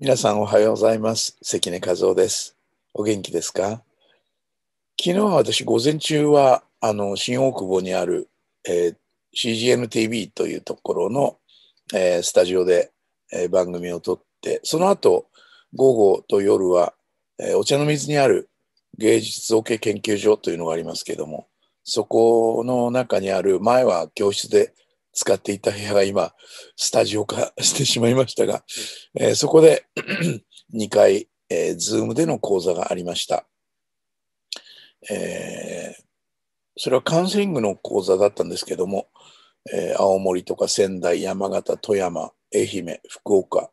皆さんおはようございます。関根和夫です。お元気ですか昨日は私午前中はあの新大久保にある、えー、c g n t v というところの、えー、スタジオで、えー、番組を撮ってその後午後と夜は、えお茶の水にある芸術造形研究所というのがありますけどもそこの中にある前は教室で使っていた部屋が今、スタジオ化してしまいましたが、えー、そこで2 回、えー、ズームでの講座がありました。えー、それはカウンセリングの講座だったんですけども、えー、青森とか仙台、山形、富山、愛媛、福岡、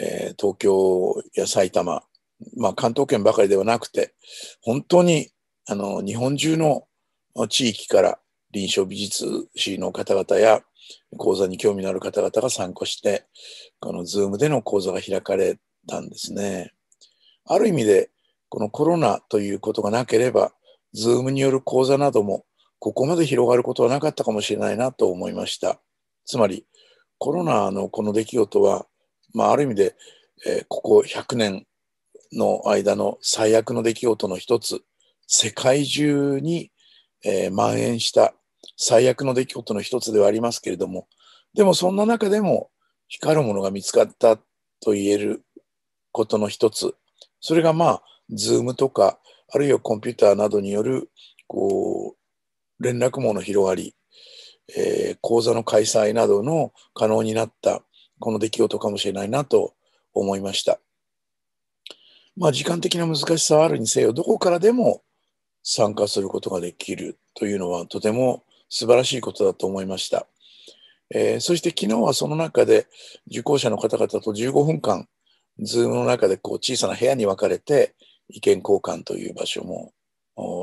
えー、東京や埼玉、まあ、関東圏ばかりではなくて、本当にあの日本中の地域から臨床美術史の方々や講座に興味のある方々が参加して、この Zoom での講座が開かれたんですね。ある意味で、このコロナということがなければ、Zoom による講座などもここまで広がることはなかったかもしれないなと思いました。つまり、コロナのこの出来事は、まあ、ある意味で、えー、ここ100年の間の最悪の出来事の一つ、世界中に、えー、蔓延した最悪の出来事の一つではありますけれども、でもそんな中でも光るものが見つかったと言えることの一つ、それがまあ、ズームとか、あるいはコンピューターなどによる、こう、連絡網の広がり、えー、講座の開催などの可能になったこの出来事かもしれないなと思いました。まあ、時間的な難しさはあるにせよ、どこからでも参加することができるというのはとても素晴らしいことだと思いました。えー、そして昨日はその中で受講者の方々と15分間、ズームの中でこう小さな部屋に分かれて意見交換という場所も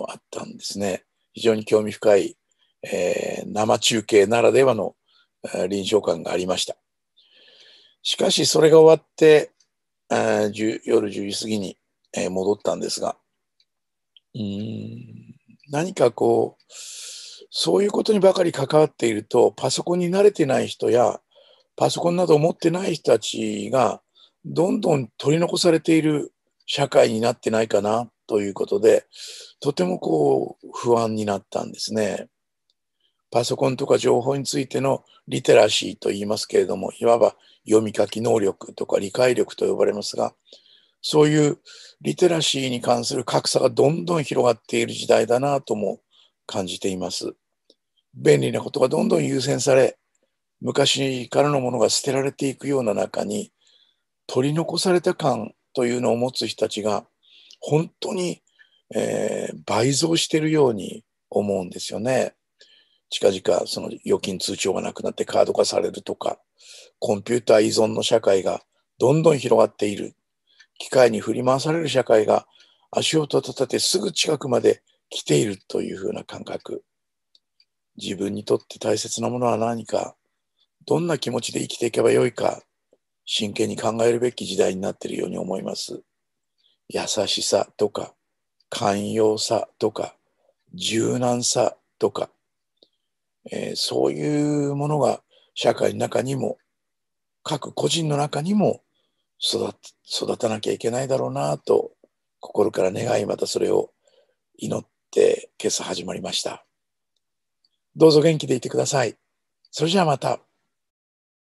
あったんですね。非常に興味深い、えー、生中継ならではの、臨床感がありました。しかしそれが終わって、ー、夜10時過ぎに、え戻ったんですが、うん何かこう、そういうことにばかり関わっていると、パソコンに慣れてない人や、パソコンなどを持ってない人たちが、どんどん取り残されている社会になってないかなということで、とてもこう、不安になったんですね。パソコンとか情報についてのリテラシーと言いますけれども、いわば読み書き能力とか理解力と呼ばれますが、そういうリテラシーに関する格差がどんどん広がっている時代だなとも感じています。便利なことがどんどん優先され昔からのものが捨てられていくような中に取り残された感というのを持つ人たちが本当に、えー、倍増しているように思うんですよね。近々その預金通帳がなくなってカード化されるとかコンピューター依存の社会がどんどん広がっている機械に振り回される社会が足音を立ててすぐ近くまで来ているというふうな感覚自分にとって大切なものは何か、どんな気持ちで生きていけばよいか、真剣に考えるべき時代になっているように思います。優しさとか、寛容さとか、柔軟さとか、えー、そういうものが社会の中にも、各個人の中にも育育たなきゃいけないだろうなと、心から願い、またそれを祈って今朝始まりました。どうぞ元気でいてください。それじゃあまた。